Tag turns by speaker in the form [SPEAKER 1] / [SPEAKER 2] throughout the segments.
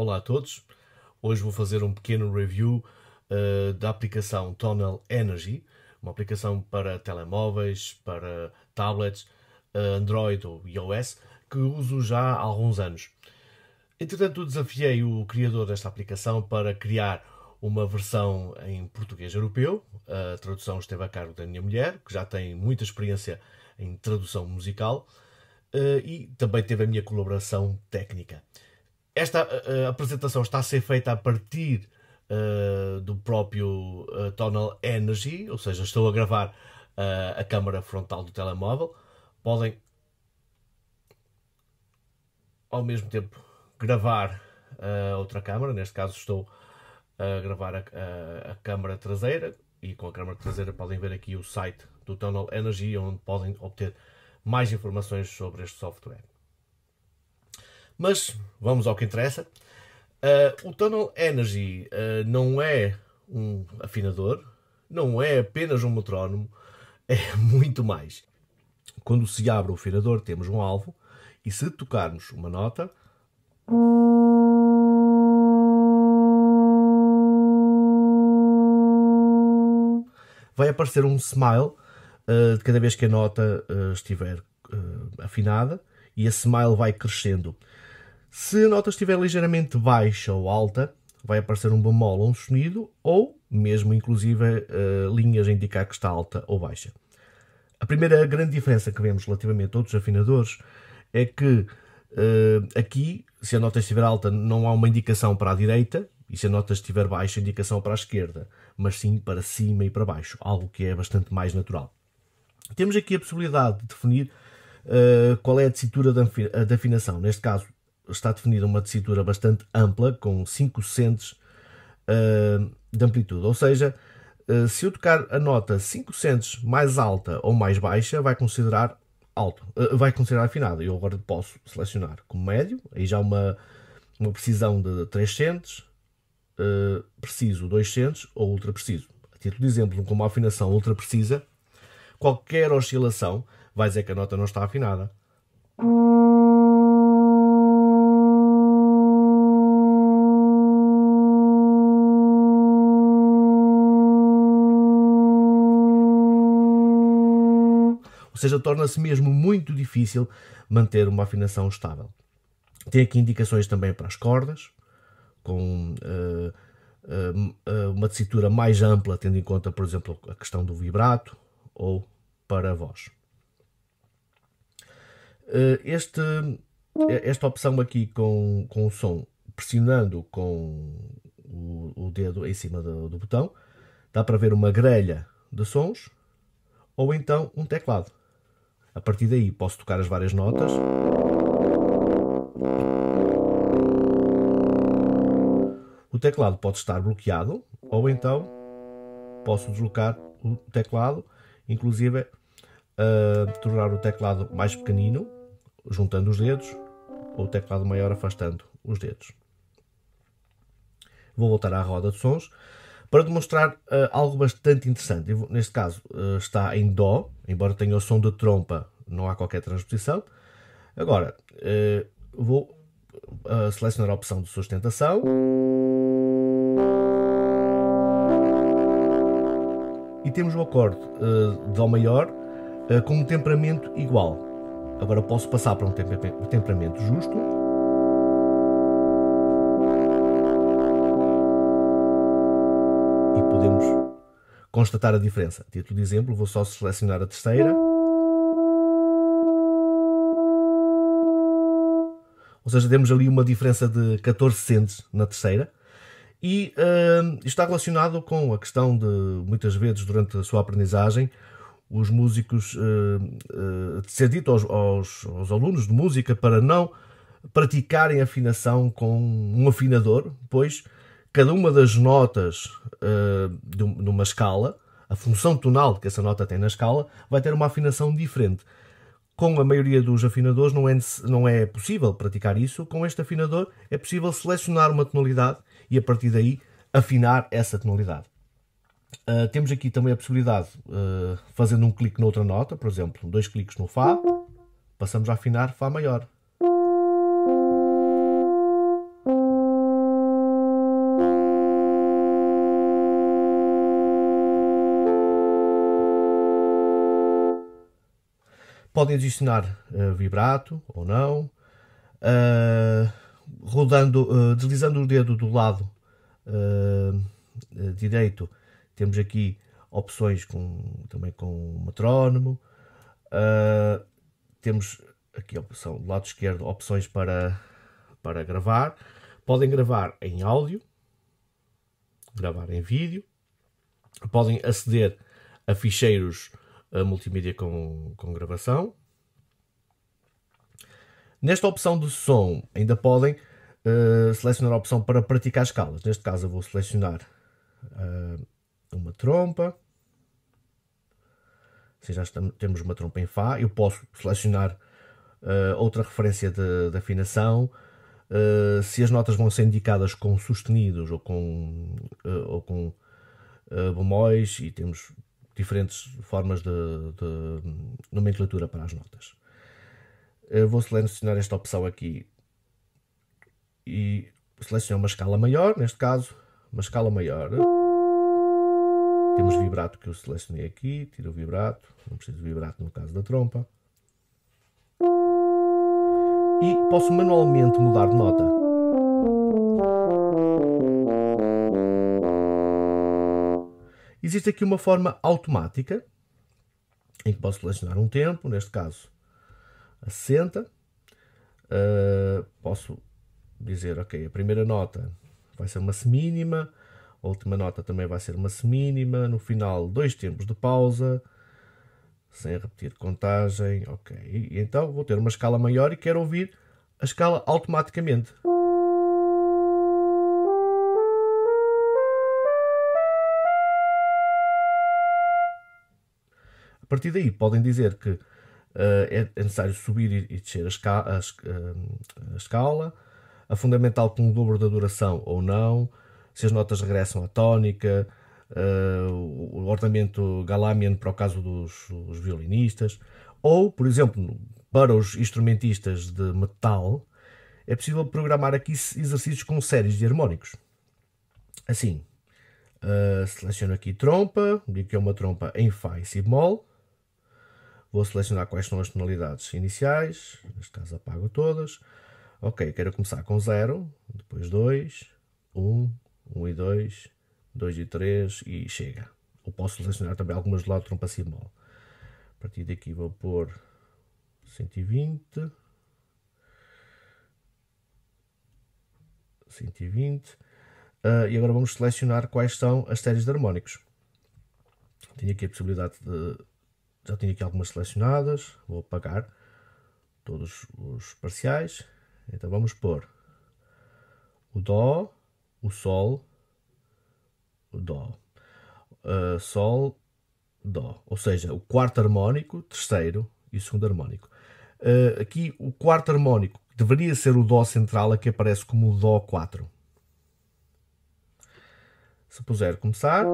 [SPEAKER 1] Olá a todos, hoje vou fazer um pequeno review uh, da aplicação Tonal Energy, uma aplicação para telemóveis, para tablets, uh, Android ou iOS, que uso já há alguns anos. Entretanto, desafiei o criador desta aplicação para criar uma versão em português europeu, a tradução esteve a cargo da minha mulher, que já tem muita experiência em tradução musical, uh, e também teve a minha colaboração técnica. Esta uh, apresentação está a ser feita a partir uh, do próprio uh, Tonal Energy, ou seja, estou a gravar a câmara frontal do telemóvel. Podem ao mesmo tempo gravar outra câmara, neste caso estou a gravar a, a, a câmara traseira e com a câmara traseira podem ver aqui o site do Tonal Energy onde podem obter mais informações sobre este software. Mas vamos ao que interessa. Uh, o Tunnel Energy uh, não é um afinador, não é apenas um metrónomo, é muito mais. Quando se abre o afinador, temos um alvo e se tocarmos uma nota. Vai aparecer um smile uh, cada vez que a nota estiver afinada e esse smile vai crescendo. Se a nota estiver ligeiramente baixa ou alta, vai aparecer um bemol ou um sonido, ou mesmo inclusive uh, linhas a indicar que está alta ou baixa. A primeira grande diferença que vemos relativamente a outros afinadores é que uh, aqui, se a nota estiver alta, não há uma indicação para a direita, e se a nota estiver baixa, indicação para a esquerda, mas sim para cima e para baixo, algo que é bastante mais natural. Temos aqui a possibilidade de definir uh, qual é a tessitura da afinação. Neste caso, está definida uma tessitura bastante ampla, com 5 centes uh, eh, de amplitude. Ou seja, uh, se eu tocar a nota 5 centes mais alta ou mais baixa, vai considerar alto, uh, vai considerar afinado. Eu agora posso selecionar como médio, aí já uma, uma precisão de 300, preciso 200 ou ultra preciso. A título de exemplo, com uma afinação ultra precisa, qualquer oscilação vai dizer que a nota não está afinada. Ou seja, torna-se mesmo muito difícil manter uma afinação estável. Tem aqui indicações também para as cordas, com uh, uh, uma tessitura mais ampla, tendo em conta, por exemplo, a questão do vibrato ou para a voz. Uh, este, esta opção aqui com, com o som, pressionando com o, o dedo em cima do, do botão, dá para ver uma grelha de sons ou então um teclado. A partir daí posso tocar as várias notas. O teclado pode estar bloqueado ou então posso deslocar o teclado, inclusive uh, tornar o teclado mais pequenino, juntando os dedos, ou o teclado maior afastando os dedos. Vou voltar à roda de sons para demonstrar uh, algo bastante interessante. Neste caso uh, está em Dó, embora tenha o som da trompa, não há qualquer transposição. Agora uh, vou selecionar a opção de sustentação. E temos o acorde Dó maior com um temperamento igual. Agora posso passar para um temperamento justo. constatar a diferença. A título de exemplo, vou só selecionar a terceira. Ou seja, temos ali uma diferença de 14 centes na terceira. E uh, está relacionado com a questão de, muitas vezes, durante a sua aprendizagem, os músicos uh, uh, ser dito aos, aos, aos, alunos de música para não praticarem afinação com um afinador, pois cada uma das notas uh, de, uma escala, a função tonal que essa nota tem na escala, vai ter uma afinação diferente. Com a maioria dos afinadores não é, não é possível praticar isso, com este afinador é possível selecionar uma tonalidade e a partir daí afinar essa tonalidade. Uh, temos aqui também a possibilidade, uh, fazendo um clique noutra nota, por exemplo, dois cliques no Fá, passamos a afinar Fá maior. podem adicionar uh, vibrato ou não, uh, rodando, uh, deslizando o dedo do lado direito, temos aqui opções com, também com metrónomo, temos aqui a opção do lado esquerdo, opções para, para gravar, podem gravar em áudio, gravar em vídeo, podem aceder a ficheiros a multimídia com, com gravação. Nesta opção do som, ainda podem uh, selecionar a opção para praticar escalas. Neste caso, eu vou selecionar uh, uma trompa. Se já estamos, temos uma trompa em Fá, eu posso selecionar uh, outra referência de, de afinação. Uh, se as notas vão ser indicadas com sustenidos ou com, uh, ou com uh, bemóis, e temos diferentes formas de, de nomenclatura para as notas. Eu vou selecionar esta opção aqui e selecionar uma escala maior, neste caso, uma escala maior. Temos vibrato que eu selecionei aqui, tiro o vibrato, não preciso de vibrato no caso da trompa. E posso manualmente mudar de nota. Existe aqui uma forma automática, em que posso selecionar um tempo, neste caso a 60. Uh, posso dizer, ok, a primeira nota vai ser uma semínima, a última nota também vai ser uma semínima, no final dois tempos de pausa, sem repetir contagem, ok. E, então vou ter uma escala maior e quero ouvir a escala automaticamente. partir daí podem dizer que uh, é, necessário subir e, descer a, esca a, eh, a escala, a fundamental com o dobro da duração ou não, se as notas regressam à tónica, uh, o ornamento galamian para o caso dos, dos, violinistas, ou, por exemplo, para os instrumentistas de metal, é possível programar aqui exercícios com séries de harmónicos. Assim, uh, seleciono aqui trompa, digo que é uma trompa em Fá e Si bemol, Vou selecionar quais são as tonalidades iniciais, neste caso apago todas. Ok, quero começar com 0, depois 2, 1, 1 e 2, 2 e 3 e chega. Ou posso selecionar também algumas de lado trompa cimbal. A partir daqui vou pôr 120, 120 uh, e agora vamos selecionar quais são as séries de harmónicos. Tenho aqui a possibilidade de já tenho aqui algumas selecionadas, vou apagar todos os parciais. Então vamos pôr o Dó, o Sol, o Dó, uh, Sol, Dó. Ou seja, o quarto harmónico, terceiro e o segundo harmónico. Uh, aqui o quarto harmónico deveria ser o Dó central, aqui aparece como o Dó 4. Se puser começar.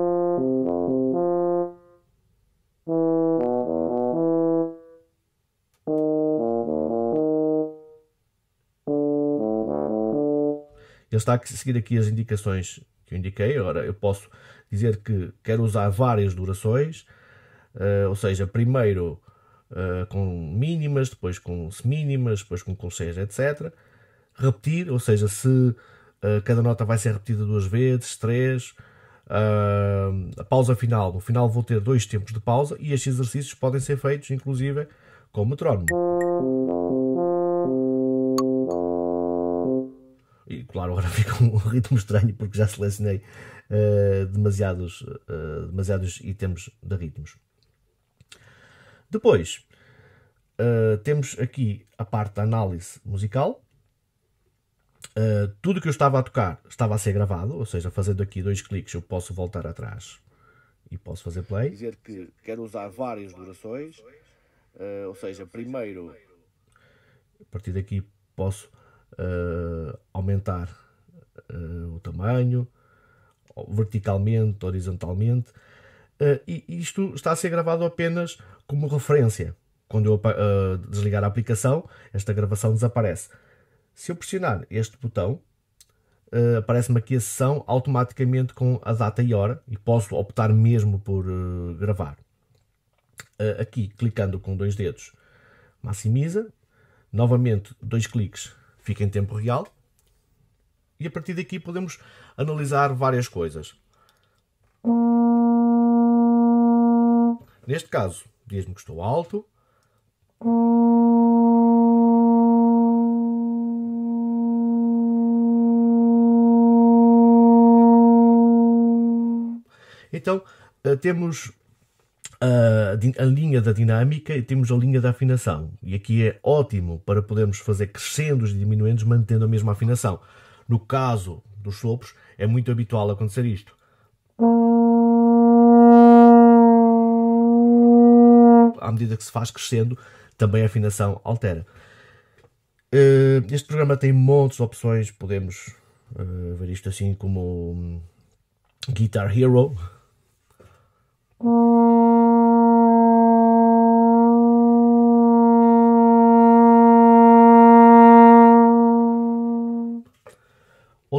[SPEAKER 1] Ele está a seguir aqui as indicações que eu indiquei. Agora eu posso dizer que quero usar várias durações, uh, ou seja, primeiro uh, com mínimas, depois com semínimas, depois com conselhos, etc. Repetir, ou seja, se uh, cada nota vai ser repetida duas vezes, três. a pausa final, no final vou ter dois tempos de pausa e estes exercícios podem ser feitos, inclusive, com o metrónomo. E claro, agora fica um ritmo estranho porque já selecionei uh, demasiados, uh, demasiados itens de ritmos. Depois uh, temos aqui a parte da análise musical. tudo que eu estava a tocar estava a ser gravado, ou seja, fazendo aqui dois cliques eu posso voltar atrás e posso fazer play. Dizer que quero usar várias durações, ou seja, primeiro. A partir daqui posso uh, aumentar uh, o tamanho, verticalmente, horizontalmente. Uh, e isto está a ser gravado apenas como referência. Quando eu uh, desligar a aplicação, esta gravação desaparece. Se eu pressionar este botão, uh, aparece-me aqui a sessão automaticamente com a data e hora e posso optar mesmo por gravar. aqui, clicando com dois dedos, maximiza. Novamente, dois cliques fica em tempo real. E a partir daqui podemos analisar várias coisas. Neste caso, diz-me que estou alto. Então, eh, temos a, a, linha da dinâmica e temos a linha da afinação. E aqui é ótimo para podermos fazer crescendo e diminuindo mantendo a mesma afinação. No caso dos sopros, é muito habitual acontecer isto. À medida que se faz crescendo, também a afinação altera. Eh, este programa tem montes de opções, podemos eh, ver isto assim como hum, Guitar Hero.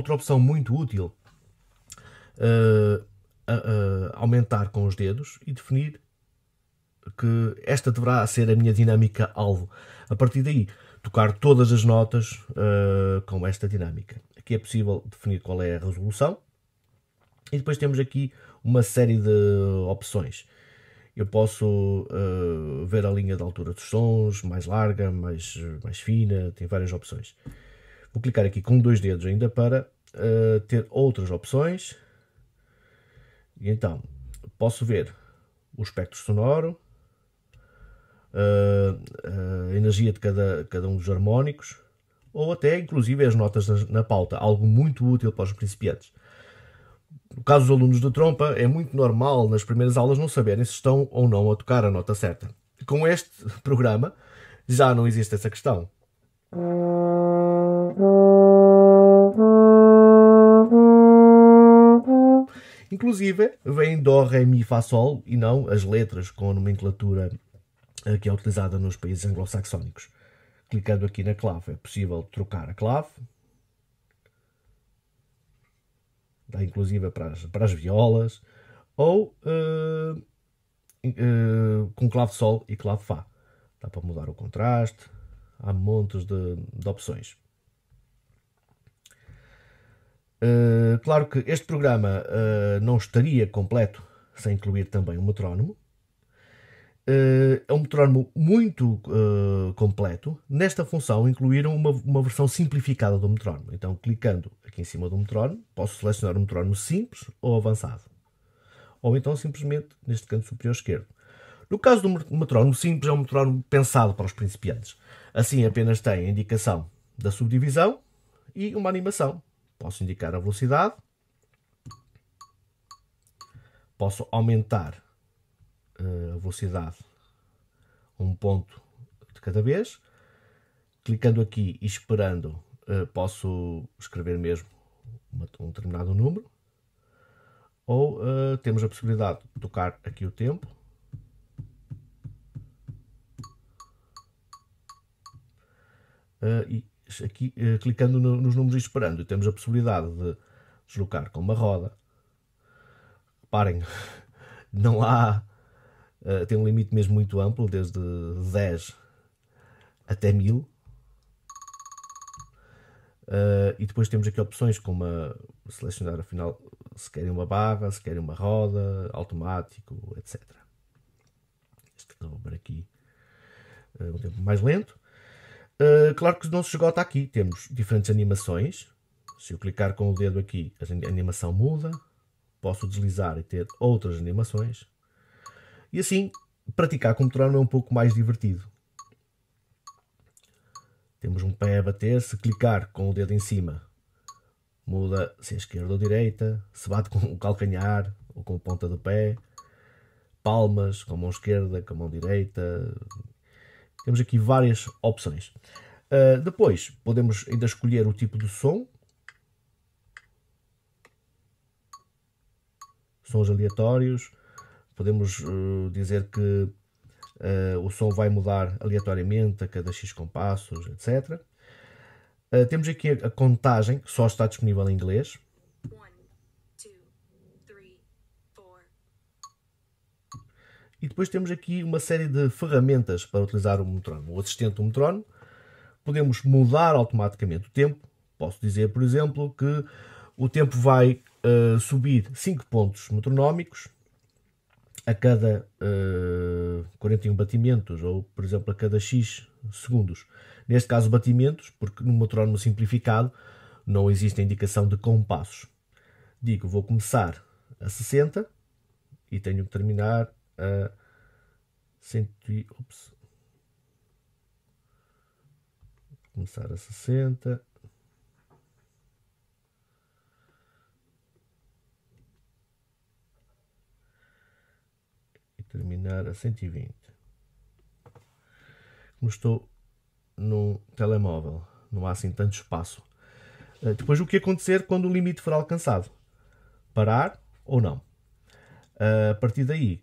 [SPEAKER 1] outra opção muito útil, uh, uh, aumentar com os dedos e definir que esta deverá ser a minha dinâmica alvo. A partir daí, tocar todas as notas uh, com esta dinâmica. Aqui é possível definir qual é a resolução. E depois temos aqui uma série de opções. Eu posso uh, ver a linha de altura dos sons, mais larga, mais, mais fina, tem várias opções. Vou clicar aqui com dois dedos ainda para uh, ter outras opções. E então, posso ver o espectro sonoro, a, a energia de cada, cada um dos harmónicos, ou até inclusive as notas na, na pauta, algo muito útil para os principiantes. No caso dos alunos de trompa, é muito normal nas primeiras aulas não saberem se estão ou não a tocar a nota certa. Com este programa, já não existe essa questão. Inclusive, vem Dó, Ré, Mi, Fá, Sol e não as letras com a nomenclatura eh, que é utilizada nos países anglo-saxónicos. Clicando aqui na clave é possível trocar a clave. Dá inclusive para as, para as violas. Ou uh, uh, com clave Sol e clave Fá. Dá para mudar o contraste. Há montes de, de opções. Eh, claro que este programa uh, não estaria completo sem incluir também o um metrónomo. Uh, é um metrónomo muito completo. Nesta função incluíram uma, uma versão simplificada do metrónomo. Então, clicando aqui em cima do metrónomo, posso selecionar o um metrónomo simples ou avançado. Ou então, simplesmente, neste canto superior esquerdo. No caso do metrónomo simples, é um metrónomo pensado para os principiantes. Assim, apenas tem a indicação da subdivisão e uma animação Posso indicar a velocidade. Posso aumentar eh, a velocidade um ponto de cada vez. Clicando aqui e esperando, eh, posso escrever mesmo um determinado número. Ou eh, temos a possibilidade de tocar aqui o tempo. e aqui, eh, clicando no, nos números e esperando, e temos a possibilidade de deslocar com uma roda. Reparem, não há. Uh, tem um limite mesmo muito amplo, desde 10 até 1000. Uh, eh, e depois temos aqui opções como a, selecionar afinal se querem uma barra, se querem uma roda, automático, etc. Este vou abrir aqui uh, um tempo mais lento. Eh, claro que não se esgota aqui. Temos diferentes animações. Se eu clicar com o dedo aqui, a animação muda. Posso deslizar e ter outras animações. E assim, praticar com o é um pouco mais divertido. Temos um pé a bater. Se clicar com o dedo em cima, muda se é esquerda ou direita. Se bate com o calcanhar ou com a ponta do pé. Palmas com a mão esquerda, com a mão direita temos aqui várias opções. Uh, depois podemos ainda escolher o tipo de som. Sons aleatórios. Podemos uh, dizer que uh, o som vai mudar aleatoriamente a cada X compassos, etc. temos aqui a contagem, que só está disponível em inglês. E depois temos aqui uma série de ferramentas para utilizar o metrónomo. O assistente do metrónomo. podemos mudar automaticamente o tempo. Posso dizer, por exemplo, que o tempo vai uh, subir 5 pontos metronómicos a cada uh, eh, 41 batimentos, ou por exemplo a cada X segundos. Neste caso, batimentos, porque no metrónomo simplificado não existe a indicação de compassos. Digo, vou começar a 60 e tenho que terminar a 100 e, ups, começar a 60 e terminar a 120 como estou num telemóvel não há assim tanto espaço eh, depois o que acontecer quando o limite for alcançado parar ou não eh, a partir daí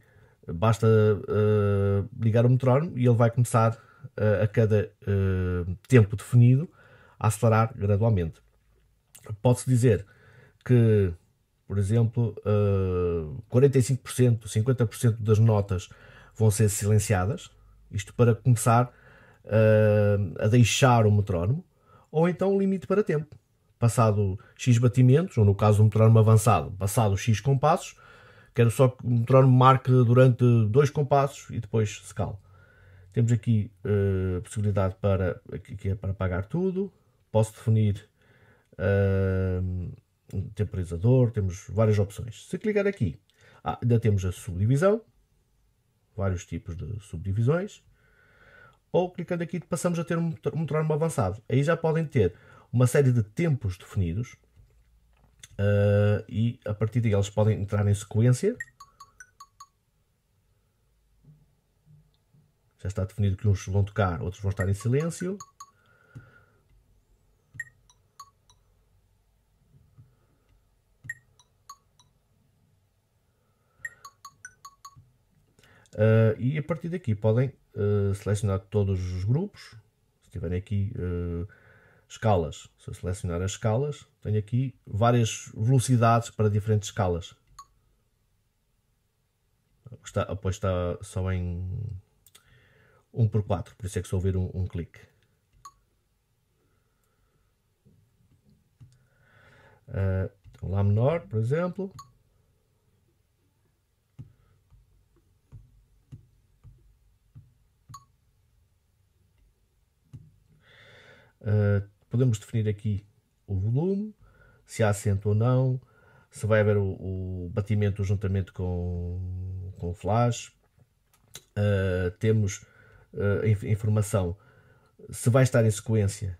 [SPEAKER 1] Basta uh, ligar o metrónomo e ele vai começar uh, a cada eh, tempo definido a acelerar gradualmente. Pode-se dizer que, por exemplo, 45%, 50% das notas vão ser silenciadas, isto para começar a deixar o metrónomo, ou então um limite para tempo. Passado X batimentos, ou no caso do metrónomo avançado, passado X compassos, Quero só que o metrónomo marque durante dois compassos e depois se cal. Temos aqui eh, a possibilidade para, aqui é para apagar tudo. Posso definir uh, um temporizador, temos várias opções. Se clicar aqui, ah, ainda temos a subdivisão, vários tipos de subdivisões. Ou clicando aqui passamos a ter um metrónomo avançado. Aí já podem ter uma série de tempos definidos Uh, e a partir daí eles podem entrar em sequência. Já está definido que uns vão tocar, outros vão estar em silêncio. Uh, e a partir daqui podem uh, selecionar todos os grupos. Se tiverem aqui uh, escalas. Se eu selecionar as escalas, tenho aqui várias velocidades para diferentes escalas. Está, depois está só em 1 por 4 por isso é que só ouvir um, um clique. Uh, Lá menor, por exemplo. Uh, podemos definir aqui o volume, se há assento ou não, se vai haver o, o batimento juntamente com, com o flash. Uh, temos uh, inf informação se vai estar em sequência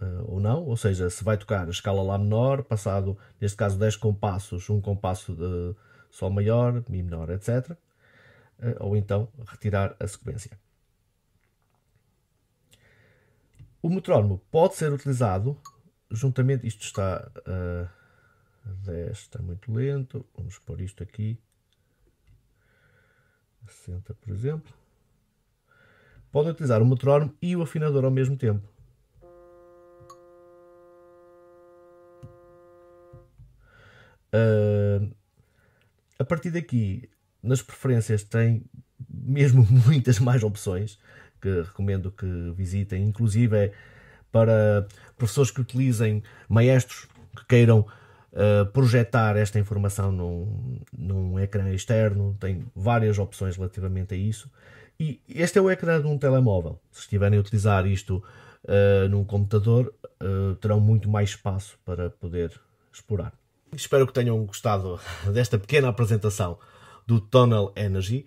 [SPEAKER 1] uh, ou não, ou seja, se vai tocar a escala Lá menor, passado, neste caso, 10 compassos, um compasso de Sol maior, Mi menor, etc. ou então retirar a sequência. O metrónomo pode ser utilizado juntamente. Isto está. Uh, ah, 10 está muito lento. Vamos pôr isto aqui. 60, por exemplo. Podem utilizar o metrónomo e o afinador ao mesmo tempo. Uh, a partir daqui, nas preferências, tem mesmo muitas mais opções que recomendo que visitem, inclusive é para professores que utilizem maestros que queiram uh, projetar esta informação num, num ecrã externo, tem várias opções relativamente a isso. E este é o ecrã de um telemóvel. Se estiverem a utilizar isto uh, num computador, uh, terão muito mais espaço para poder explorar. Espero que tenham gostado desta pequena apresentação do Tunnel Energy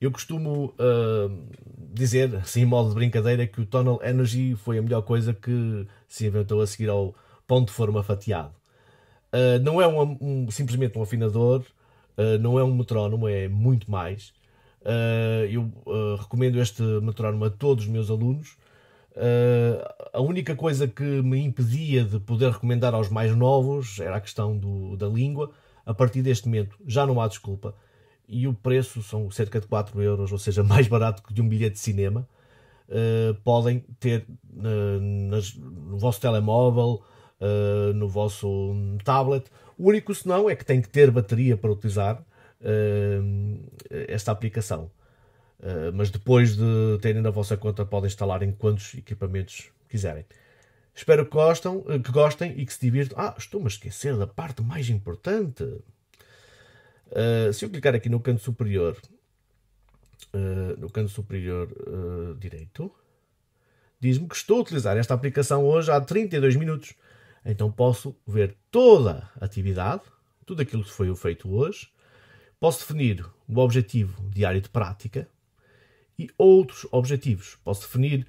[SPEAKER 1] eu costumo uh, dizer, assim, modo de brincadeira, que o Tonal Energy foi a melhor coisa que se inventou a seguir ao ponto de forma fatiado. Uh, não é um, um, simplesmente um afinador, uh, não é um metrónomo, é muito mais. eu recomendo este metrónomo a todos os meus alunos. a única coisa que me impedia de poder recomendar aos mais novos era a questão do, da língua. A partir deste momento já não há desculpa e o preço são cerca de 4 euros, ou seja, mais barato que de um bilhete de cinema. Uh, podem ter uh, nas, no vosso telemóvel, uh, no vosso tablet. O único senão é que tem que ter bateria para utilizar esta aplicação. mas depois de terem na vossa conta, podem instalar em quantos equipamentos quiserem. Espero que, gostam, que gostem e que se divirtam. Ah, estou-me a esquecer da parte mais importante. Eh, se eu clicar aqui no canto superior, uh, no canto superior uh, direito, diz-me que estou a utilizar esta aplicação hoje há 32 minutos. Então posso ver toda a atividade, tudo aquilo que foi feito hoje. Posso definir o objetivo diário de prática e outros objetivos. Posso definir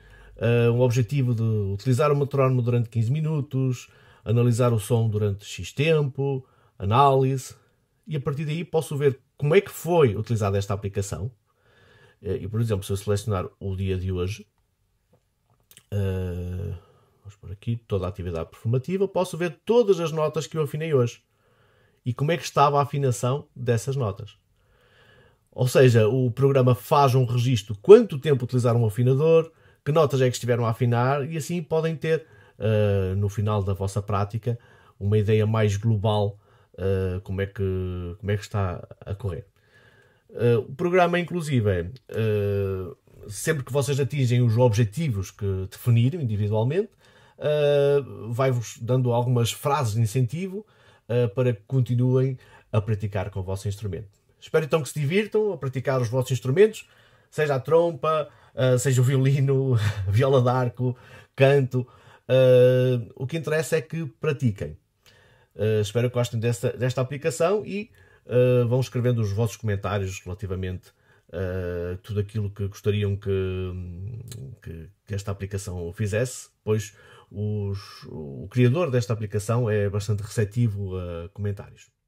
[SPEAKER 1] um objetivo de utilizar o metrónomo durante 15 minutos, analisar o som durante X tempo, análise, e a partir daí posso ver como é que foi utilizada esta aplicação. Eh, e, por exemplo, se eu selecionar o dia de hoje, uh, vamos por aqui, toda a atividade performativa, posso ver todas as notas que eu afinei hoje e como é que estava a afinação dessas notas. Ou seja, o programa faz um registro quanto tempo utilizaram o afinador, que notas é que estiveram a afinar e assim podem ter, uh, no final da vossa prática, uma ideia mais global eh, como, é que, como é que está a correr. Uh, o programa, inclusive, uh, sempre que vocês atingem os objetivos que definiram individualmente, vai-vos dando algumas frases de incentivo para que continuem a praticar com o vosso instrumento. Espero então que se divirtam a praticar os vossos instrumentos, seja a trompa, seja o violino, viola d'arco, canto. o que interessa é que pratiquem. Eh, espero que gostem desta, desta aplicação e uh, vão escrevendo os vossos comentários relativamente a eh, tudo aquilo que gostariam que, que, que esta aplicação fizesse, pois os, o criador desta aplicação é bastante receptivo a comentários.